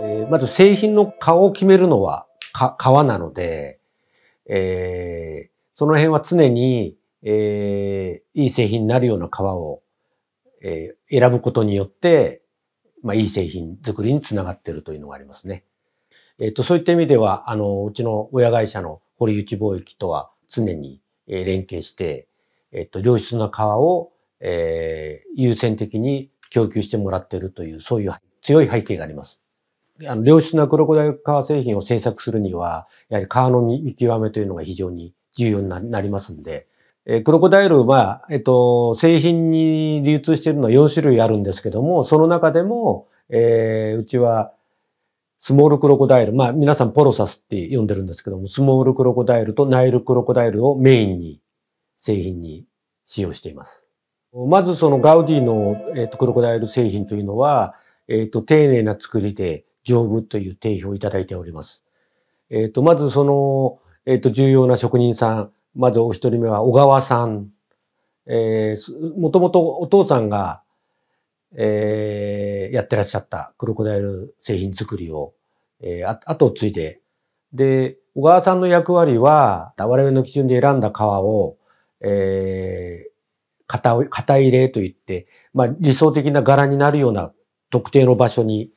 えー、まず製品の顔を決めるのは革なので、えー、その辺は常に、えー、いい製品になるような革を、えー、選ぶことによって、まあ、いい製品作りにつながっているというのがありますね。えっ、ー、と、そういった意味では、あの、うちの親会社の堀内貿易とは常に、えー、連携して、えっ、ー、と、良質な革を、えー、優先的に供給してもらっているという、そういう強い背景があります。あの良質なクロコダイル革製品を製作するには、やはり革の見極めというのが非常に重要になりますんで、えクロコダイルは、えっと、製品に流通しているのは4種類あるんですけども、その中でも、えー、うちは、スモールクロコダイル、まあ皆さんポロサスって呼んでるんですけども、スモールクロコダイルとナイルクロコダイルをメインに、製品に使用しています。まずそのガウディの、えっと、クロコダイル製品というのは、えっ、ー、と、丁寧な作りで丈夫という定評をいただいております。えっ、ー、と、まずその、えっ、ー、と、重要な職人さん、まずお一人目は小川さん。えー、もともとお父さんが、えー、やってらっしゃったクロコダイル製品作りを、えー、後を継いで、で、小川さんの役割は、我々の基準で選んだ革を、えー、型入れといって、まあ、理想的な柄になるような特定の場所に、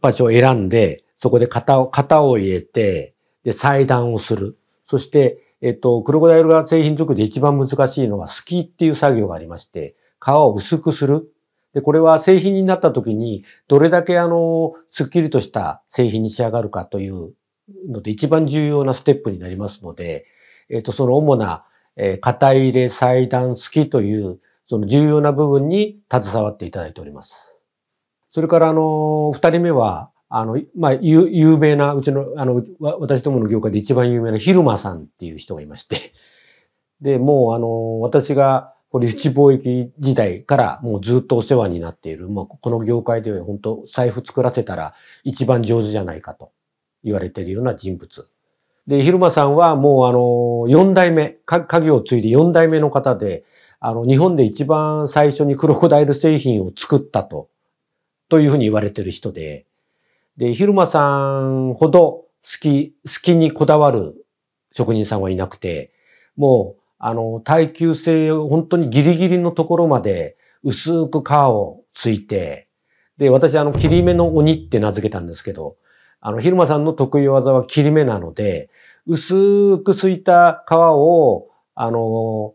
場所を選んで、そこで型を、型を入れて、で、裁断をする。そして、えっと、クロコダイルが製品作りで一番難しいのは、スキっていう作業がありまして、皮を薄くする。で、これは製品になった時に、どれだけあの、スッキリとした製品に仕上がるかというので、一番重要なステップになりますので、えっと、その主な、えー、型入れ、裁断、スキという、その重要な部分に携わっていただいております。それからあの、二人目は、あの、まあ、有有名な、うちの、あの、私どもの業界で一番有名な昼間さんっていう人がいまして、で、もうあの、私が堀内貿易時代からもうずっとお世話になっている、まあ、この業界では本当財布作らせたら一番上手じゃないかと言われているような人物。で、昼間さんはもうあの、4代目、家業を継いで4代目の方で、あの、日本で一番最初にクロコダイル製品を作ったとというふうに言われてる人で、で、昼間さんほど好き、好きにこだわる職人さんはいなくて、もう、あの、耐久性を本当にギリギリのところまで薄く皮をついて、で、私、あの、切り目の鬼って名付けたんですけど、あの、昼間さんの得意技は切り目なので、薄くすいた皮を、あの、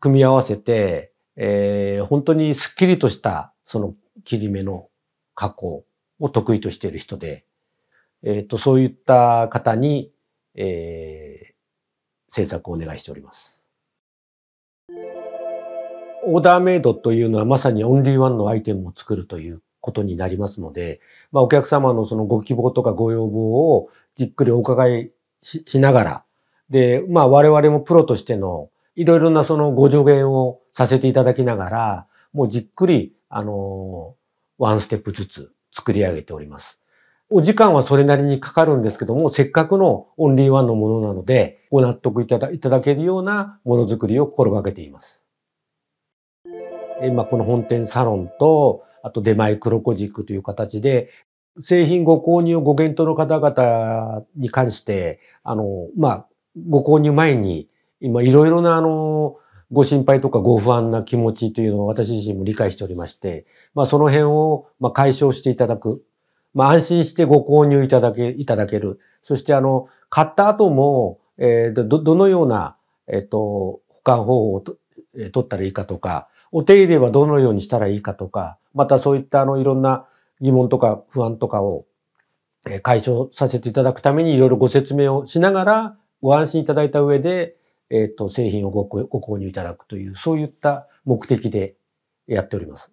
組み合わせて、えー、本当にスッキリとした、その切り目の加工を得意としている人で、えっ、ー、と、そういった方に、えー、制作をお願いしております。オーダーメイドというのはまさにオンリーワンのアイテムを作るということになりますので、まあ、お客様のそのご希望とかご要望をじっくりお伺いししながら、で、まあ我々もプロとしてのいろいろなそのご助言をさせていただきながら、もうじっくりあの、ワンステップずつ作り上げております。お時間はそれなりにかかるんですけども、せっかくのオンリーワンのものなので、ご納得いただけるようなものづくりを心がけています。今この本店サロンと、あと出前黒子軸という形で、製品ご購入ご検討の方々に関して、あの、まあ、ご購入前に、今いろいろなあの、ご心配とかご不安な気持ちというのを私自身も理解しておりまして、まあ、その辺をまあ解消していただく。まあ、安心してご購入いただけ、いただける。そして、あの、買った後も、えー、ど、どのような、えっ、ー、と、保管方法をと、えー、取ったらいいかとか、お手入れはどのようにしたらいいかとか、またそういったあの、いろんな疑問とか不安とかを解消させていただくためにいろいろご説明をしながら、ご安心いただいた上で、えっ、ー、と、製品をご購入いただくという、そういった目的でやっております。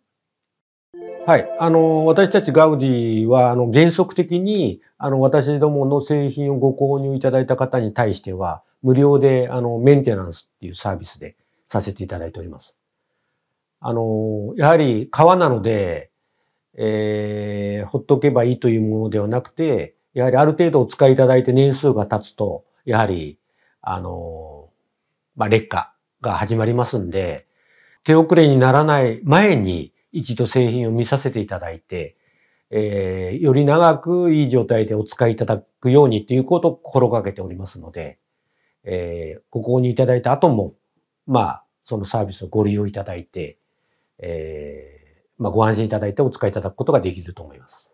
はい。あの、私たちガウディは、あの、原則的に、あの、私どもの製品をご購入いただいた方に対しては、無料で、あの、メンテナンスっていうサービスでさせていただいております。あの、やはり革なので、えー、ほっとけばいいというものではなくて、やはりある程度お使いいただいて年数が経つと、やはり、あの、まあ、劣化が始まりますんで、手遅れにならない前に一度製品を見させていただいて、えー、より長くいい状態でお使いいただくようにということを心がけておりますので、えー、ご購入いただいた後も、まあ、そのサービスをご利用いただいて、えー、まあ、ご安心いただいてお使いいただくことができると思います。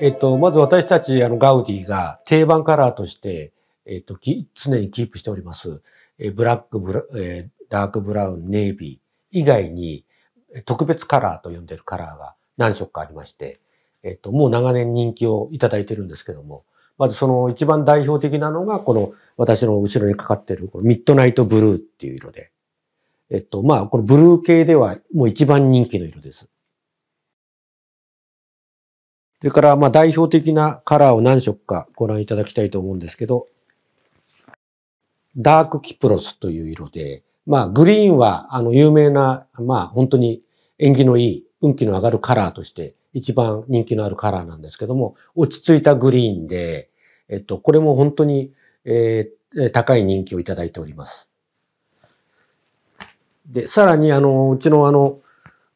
えっと、まず私たち、あの、ガウディが定番カラーとして、えっと、常にキープしております。えブラックブラ、えダークブラウン、ネイビー以外に特別カラーと呼んでるカラーが何色かありまして、えっと、もう長年人気をいただいてるんですけども、まずその一番代表的なのが、この私の後ろにかかってるこのミッドナイトブルーっていう色で、えっと、まあ、このブルー系ではもう一番人気の色です。それから、まあ、代表的なカラーを何色かご覧いただきたいと思うんですけど、ダークキプロスという色で、まあ、グリーンは、あの、有名な、まあ、本当に縁起のいい、運気の上がるカラーとして、一番人気のあるカラーなんですけども、落ち着いたグリーンで、えっと、これも本当に、えー、高い人気をいただいております。で、さらに、あの、うちのあの、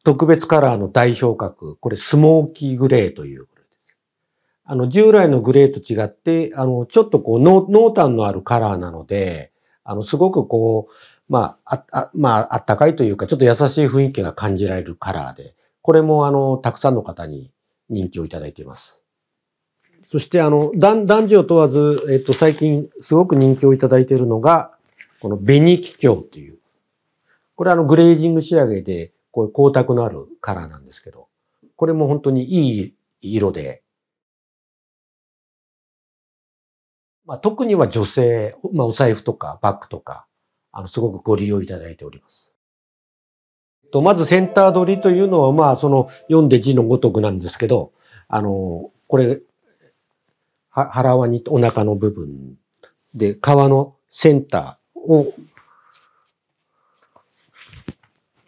特別カラーの代表格、これ、スモーキーグレーという、あの、従来のグレーと違って、あの、ちょっとこう、濃淡のあるカラーなので、あの、すごくこう、まあ、あ、まあ、あったかいというか、ちょっと優しい雰囲気が感じられるカラーで、これもあの、たくさんの方に人気をいただいています。そしてあの、男女問わず、えっと、最近すごく人気をいただいているのが、この紅ョウという。これあの、グレージング仕上げで、こういう光沢のあるカラーなんですけど、これも本当にいい色で、まあ、特には女性、まあ、お財布とかバッグとか、あの、すごくご利用いただいております。と、まずセンター取りというのは、まあ、その、読んで字のごとくなんですけど、あの、これ、は腹輪に、お腹の部分で、皮のセンターを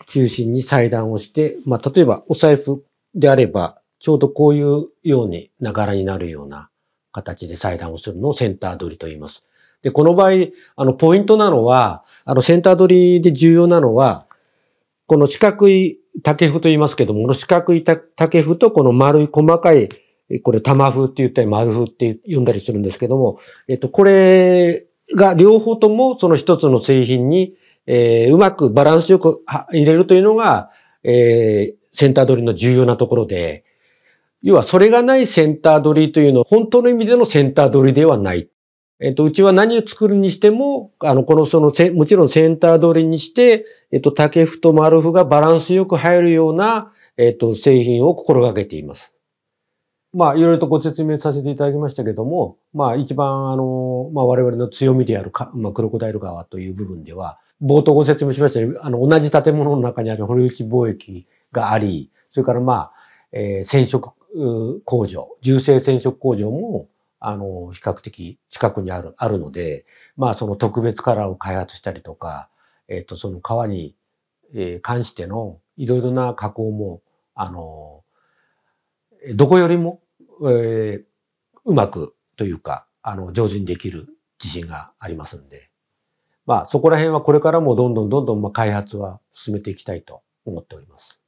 中心に裁断をして、まあ、例えばお財布であれば、ちょうどこういうようにながらになるような形で裁断をするのをセンター取りと言います。で、この場合、あの、ポイントなのは、あの、センター取りで重要なのは、この四角い竹符と言いますけども、この四角い竹符とこの丸い細かい、これ玉風って言ったり丸風って呼んだりするんですけども、えっと、これが両方ともその一つの製品に、えー、うまくバランスよく入れるというのが、えー、センター取りの重要なところで、要はそれがないセンター取りというのは本当の意味でのセンター取りではない。えっと、うちは何を作るにしても、あの、このその、もちろんセンター取りにして、えっと、竹譜と丸譜がバランスよく入るような、えっと、製品を心がけています。まあ、いろいろとご説明させていただきましたけども、まあ、一番、あの、まあ、我々の強みであるか、まあ、クロコダイル川という部分では、冒頭ご説明しましたように、あの、同じ建物の中にある堀内貿易があり、それからまあ、えー、染色工場、重生染色工場も、あの、比較的近くにある、あるので、まあ、その特別カラーを開発したりとか、えっ、ー、と、その革に、えー、関してのいろいろな加工も、あの、どこよりも、えー、うまくというか、あの、上手にできる自信がありますんで、まあ、そこら辺はこれからもどんどんどんどん、まあ、開発は進めていきたいと思っております。